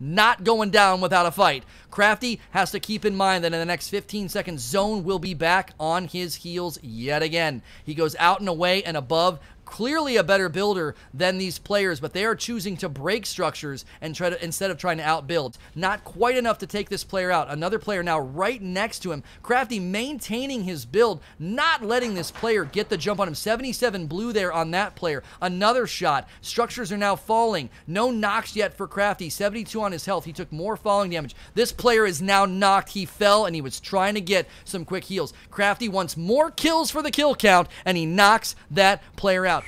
not going down without a fight. Crafty has to keep in mind that in the next 15 seconds, Zone will be back on his heels yet again. He goes out and away and above, clearly a better builder than these players, but they are choosing to break structures and try to instead of trying to outbuild. Not quite enough to take this player out. Another player now right next to him. Crafty maintaining his build, not letting this player get the jump on him. 77 blue there on that player. Another shot. Structures are now falling. No knocks yet for Crafty. 72 on his health. He took more falling damage. This player is now knocked. He fell and he was trying to get some quick heals. Crafty wants more kills for the kill count and he knocks that player out out.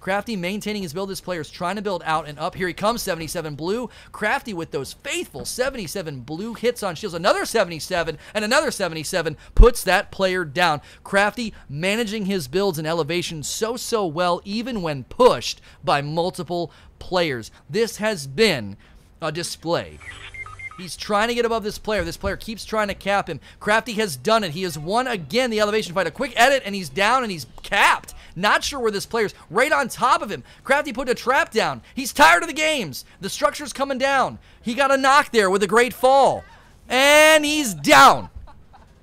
Crafty maintaining his build. This player is trying to build out and up. Here he comes, 77 blue. Crafty with those faithful 77 blue hits on shields. Another 77 and another 77 puts that player down. Crafty managing his builds and elevation so, so well, even when pushed by multiple players. This has been a display. He's trying to get above this player. This player keeps trying to cap him. Crafty has done it. He has won again the elevation fight. A quick edit, and he's down, and he's capped. Not sure where this player's right on top of him. Crafty put a trap down. He's tired of the games. The structure's coming down. He got a knock there with a great fall. And he's down.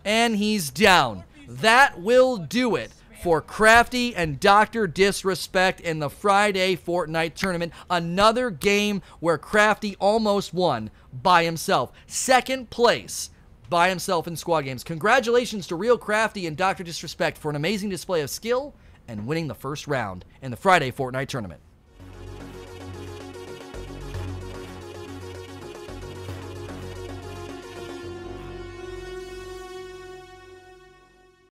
And he's down. That will do it for Crafty and Dr. Disrespect in the Friday Fortnite tournament. Another game where Crafty almost won by himself. Second place by himself in squad games. Congratulations to Real Crafty and Dr. Disrespect for an amazing display of skill and winning the first round in the Friday Fortnite tournament.